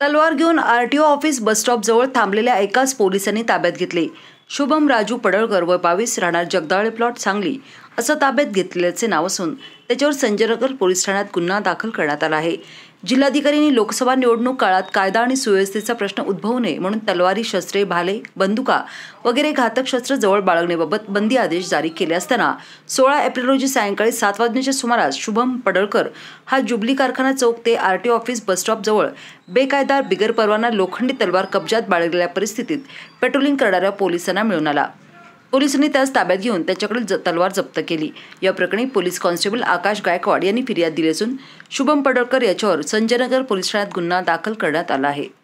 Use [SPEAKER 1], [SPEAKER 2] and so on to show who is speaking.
[SPEAKER 1] तलवार घेऊन R T O office जवळ थांबलेल्या एकाच पोलिसांनी ताब्यात घेतले शुभम राजू पडळकर व बावीस राहणार जगदाळे प्लॉट सांगली असं ताब्यात घेतलेल्याचे नाव असून त्याच्यावर संजयनगर पोलीस ठाण्यात गुन्हा दाखल करण्यात आला आहे जिल्हाधिकाऱ्यांनी लोकसभा निवडणूक काळात कायदा आणि सुव्यवस्थेचा प्रश्न उद्भवू नये म्हणून तलवारी शस्त्रे भाले बंदुका वगैरे घातक शस्त्र जवळ बाळगण्याबाबत बंदी आदेश जारी केले असताना सोळा एप्रिल रोजी सायंकाळी सात वाजण्याच्या सुमारास शुभम पडळकर हा जुबली कारखाना चौक ते आर टी ऑफिस जवळ बेकायदार बिगर परवाना लोखंडी तलवार कब्जात बाळगलेल्या परिस्थितीत पेट्रोलिंग करणाऱ्या पोलिसांना मिळून आला पोलिसांनी त्यास ताब्यात घेऊन त्याच्याकडील तलवार जप्त केली या प्रकरणी पोलीस कॉन्स्टेबल आकाश गायकवाड यांनी फिर्याद दिली असून शुभम पडळकर याच्यावर संजयनगर पोलीस ठाण्यात गुन्हा दाखल करण्यात आला आहे